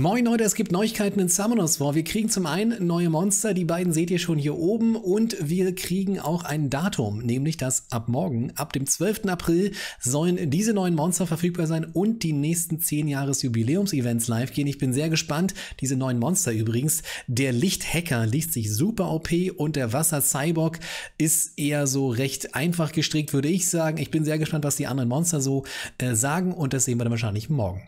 Moin Leute, es gibt Neuigkeiten in Summoners War. Wir kriegen zum einen neue Monster, die beiden seht ihr schon hier oben und wir kriegen auch ein Datum, nämlich dass ab morgen, ab dem 12. April, sollen diese neuen Monster verfügbar sein und die nächsten 10 Jahres Jubiläums-Events live gehen. Ich bin sehr gespannt. Diese neuen Monster übrigens, der Lichthacker liest sich super OP und der Wasser-Cyborg ist eher so recht einfach gestrickt, würde ich sagen. Ich bin sehr gespannt, was die anderen Monster so äh, sagen und das sehen wir dann wahrscheinlich morgen.